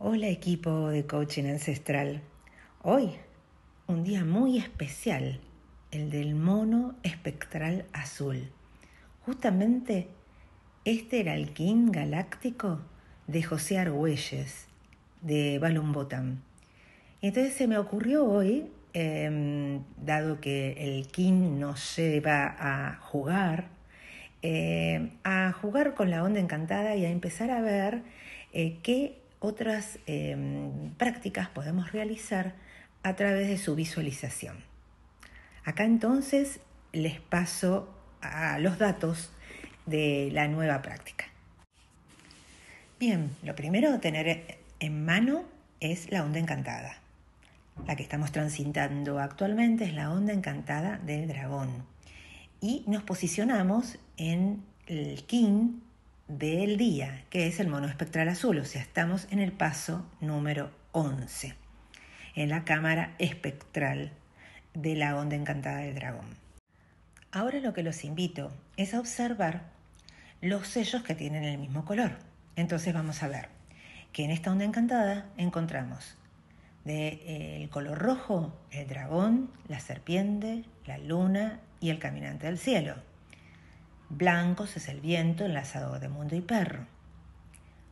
Hola equipo de coaching ancestral. Hoy, un día muy especial, el del mono espectral azul. Justamente, este era el King galáctico de José Argüelles, de Balumbotan. Entonces se me ocurrió hoy, em, dado que el King nos lleva a jugar, eh, a jugar con la onda encantada y a empezar a ver eh, qué otras em, prácticas podemos realizar a través de su visualización. Acá entonces les paso a los datos de la nueva práctica. Bien, lo primero a tener en mano es la onda encantada. La que estamos transitando actualmente es la onda encantada del dragón. Y nos posicionamos en el king del día, que es el mono espectral azul, o sea, estamos en el paso número 11, en la cámara espectral de la onda encantada del dragón. Ahora lo que los invito es a observar los sellos que tienen el mismo color. Entonces vamos a ver que en esta onda encantada encontramos del eh, color rojo el dragón, la serpiente, la luna y el caminante del cielo. Blancos es el viento enlazado de mundo y perro.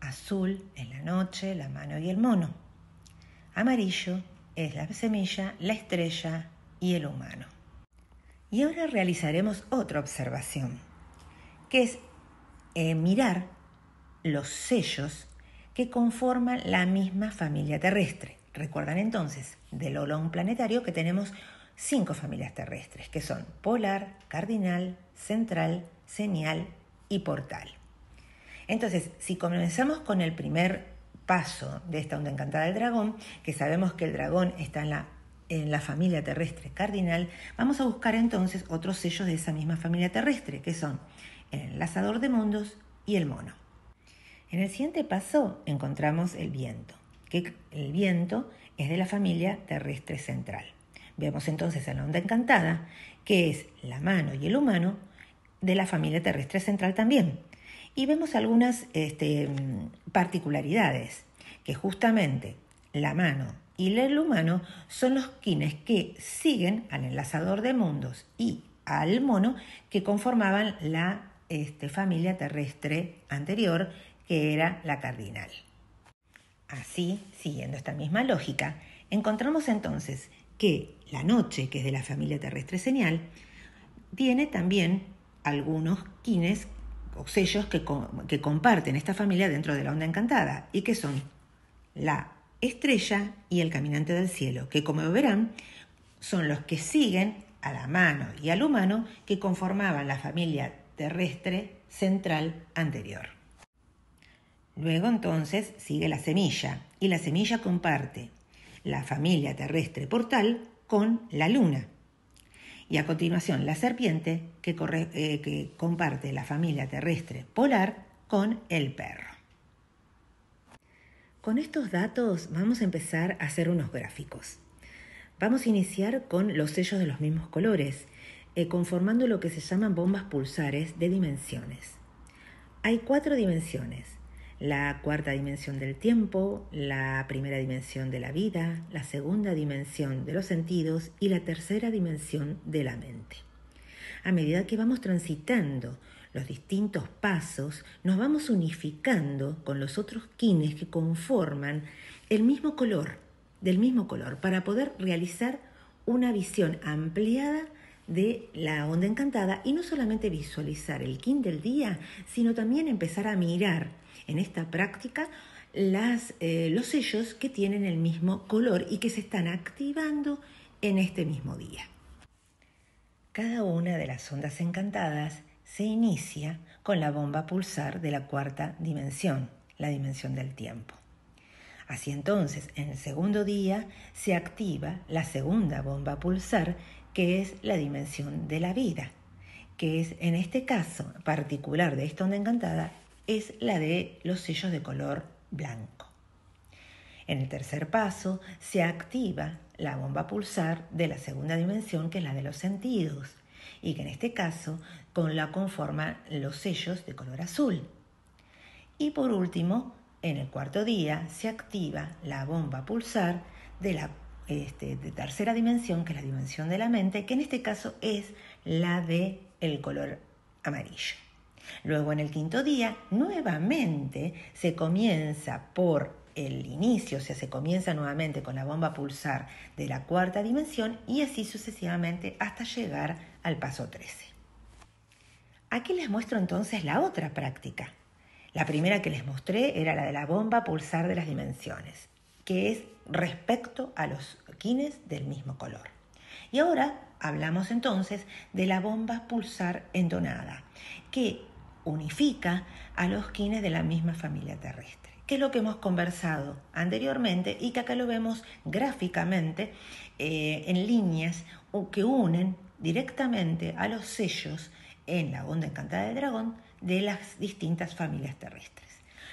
Azul es la noche, la mano y el mono. Amarillo es la semilla, la estrella y el humano. Y ahora realizaremos otra observación, que es eh, mirar los sellos que conforman la misma familia terrestre. Recuerdan entonces del olón planetario que tenemos cinco familias terrestres, que son polar, cardinal, central, señal y portal. Entonces, si comenzamos con el primer paso de esta onda encantada del dragón, que sabemos que el dragón está en la, familia terrestre cardinal, vamos a buscar entonces otros sellos de esa misma familia terrestre, que son el enlazador de mundos y el mono. En el siguiente paso encontramos el viento, que el viento es de la familia terrestre central. Vemos entonces a la onda encantada, que es la mano y el humano de la familia terrestre central también. Y vemos algunas este, particularidades, que justamente la mano y el humano son los quines que siguen al enlazador de mundos y al mono que conformaban la este, familia terrestre anterior, que era la cardinal. Así, siguiendo esta misma lógica, encontramos entonces que la noche, que es de la familia terrestre señal, tiene también algunos quines o sellos que, comparten esta familia dentro de la onda encantada y que son la estrella y el caminante del cielo, que como verán son los que siguen a la mano y al humano que conformaban la familia terrestre central anterior. Luego entonces sigue la semilla y la semilla comparte la familia terrestre portal con la luna, y a continuación, la serpiente eh, que, comparte la familia terrestre polar con el perro. Con estos datos vamos a empezar a hacer unos gráficos. Vamos a iniciar con los sellos de los mismos colores, eh, conformando lo que se llaman bombas pulsares de dimensiones. Hay cuatro dimensiones, la cuarta dimensión del tiempo, la primera dimensión de la vida, la segunda dimensión de los sentidos y la tercera dimensión de la mente. A medida que vamos transitando los distintos pasos, nos vamos unificando con los otros kines que conforman el mismo color, del mismo color, para poder realizar una visión ampliada de la onda encantada y no solamente visualizar el kin del día, sino también empezar a mirar en esta práctica las, eh, los sellos que tienen el mismo color y que se están activando en este mismo día. Cada una de las ondas encantadas se inicia con la bomba pulsar de la cuarta dimensión, la dimensión del tiempo. Así entonces, en el segundo día se activa la segunda bomba pulsar, que es la dimensión de la vida, que es en este caso particular de esta onda encantada, es la de los sellos de color blanco. En el tercer paso se activa la bomba pulsar de la segunda dimensión, que es la de los sentidos, y que en este caso con la conforman los sellos de color azul. Y por último, en el cuarto día se activa la bomba pulsar de la este, tercera dimensión, que es la dimensión de la mente, que en este caso es la de el color amarillo. Luego en el quinto día, nuevamente se comienza por el inicio, o sea, se comienza nuevamente con la bomba pulsar de la cuarta dimensión y así sucesivamente hasta llegar al paso 13. Aquí les muestro entonces la otra práctica. La primera que les mostré era la de la bomba pulsar de las dimensiones, que es respecto a los quines del mismo color. Y ahora hablamos entonces de la bomba pulsar entonada, que unifica a los quines de la misma familia terrestre, que es lo que hemos conversado anteriormente y que acá lo vemos gráficamente eh, en líneas que unen directamente a los sellos en la onda encantada del dragón de las distintas familias terrestres.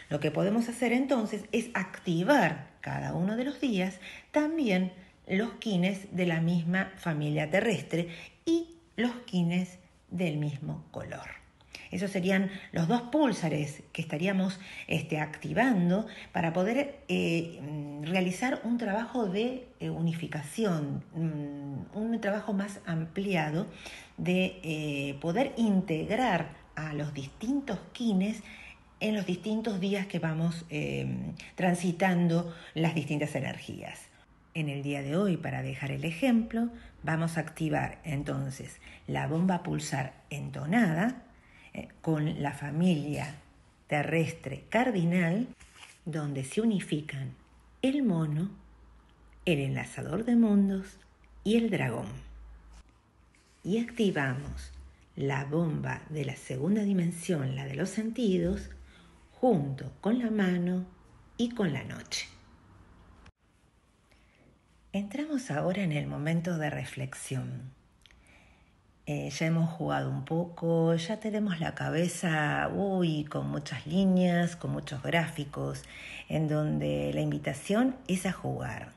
Lo que podemos hacer entonces es activar cada uno de los días también los quines de la misma familia terrestre y los quines del mismo color. Esos serían los dos pulsares que estaríamos este, activando para poder eh, mm, realizar un trabajo de eh, unificación, mm, un trabajo más ampliado de eh, poder integrar a los distintos kines en los distintos días que vamos transitando las distintas energías. En el día de hoy, para dejar el ejemplo, vamos a activar entonces la bomba pulsar entonada, eh, con la familia terrestre cardinal, donde se unifican el mono, el enlazador de mundos y el dragón. Y activamos la bomba de la segunda dimensión, la de los sentidos, junto con la mano y con la noche. Entramos ahora en el momento de reflexión. Eh, ya hemos jugado un poco, ya tenemos la cabeza, uy, con muchas líneas, con muchos gráficos, en donde la invitación es a jugar,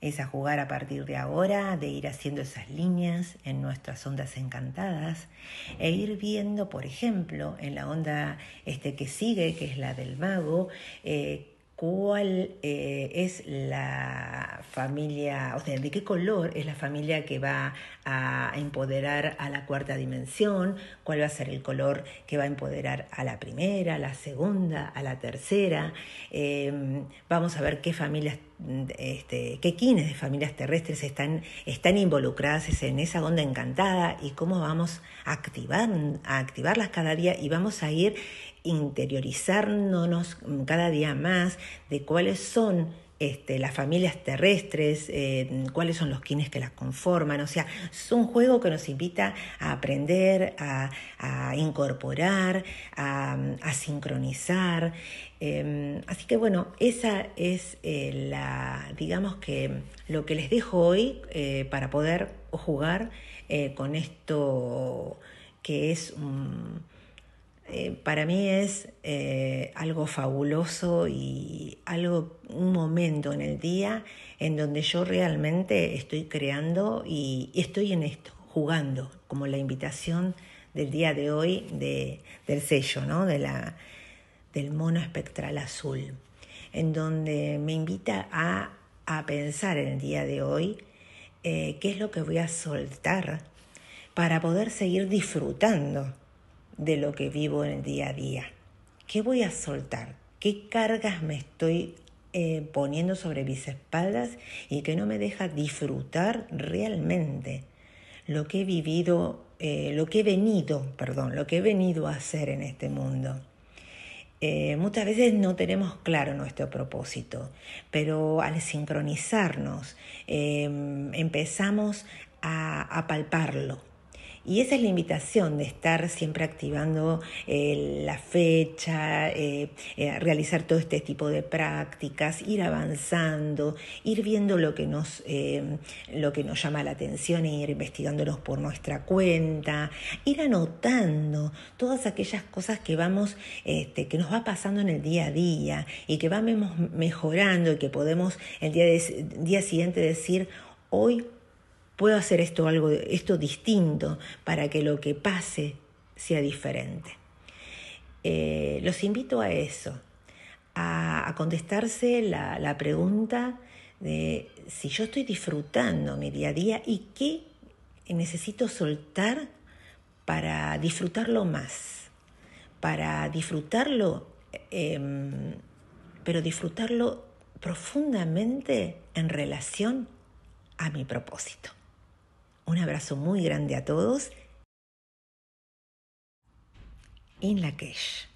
es a jugar a partir de ahora, de ir haciendo esas líneas en nuestras ondas encantadas e ir viendo, por ejemplo, en la onda este que sigue, que es la del mago, eh, cuál eh, es la familia, o sea, de qué color es la familia que va a empoderar a la cuarta dimensión, cuál va a ser el color que va a empoderar a la primera, a la segunda, a la tercera. Em, vamos a ver qué familias este, qué quines de familias terrestres están, están involucradas en esa onda encantada y cómo vamos a, activar, a activarlas cada día y vamos a ir interiorizándonos cada día más de cuáles son este, las familias terrestres, eh, cuáles son los quienes que las conforman. O sea, es un juego que nos invita a aprender, a, incorporar, a, sincronizar. Em, así que bueno, esa es eh, la, digamos que lo que les dejo hoy eh, para poder jugar con esto que es un... Eh, para mí es eh, algo fabuloso y algo, un momento en el día en donde yo realmente estoy creando y, estoy en esto, jugando, como la invitación del día de hoy del sello, ¿no? de del mono espectral azul, en donde me invita a, a pensar en el día de hoy eh, qué es lo que voy a soltar para poder seguir disfrutando de lo que vivo en el día a día. ¿Qué voy a soltar? ¿Qué cargas me estoy eh, poniendo sobre mis espaldas y que no me deja disfrutar realmente lo que he vivido, eh, lo que he venido, perdón, lo que he venido a hacer en este mundo? Eh, muchas veces no tenemos claro nuestro propósito, pero al sincronizarnos empezamos a, a palparlo, y esa es la invitación de estar siempre activando eh, la fecha, eh, eh, realizar todo este tipo de prácticas, ir avanzando, ir viendo lo que nos, lo que nos llama la atención e ir investigándonos por nuestra cuenta, ir anotando todas aquellas cosas que vamos, este, que nos va pasando en el día a día y que vamos mejorando y que podemos el día, día siguiente decir, hoy puedo hacer esto algo esto distinto para que lo que pase sea diferente. Eh, los invito a eso, a, contestarse la, pregunta de si yo estoy disfrutando mi día a día y qué necesito soltar para disfrutarlo más, para disfrutarlo, em, pero disfrutarlo profundamente en relación a mi propósito. Un abrazo muy grande a todos. In la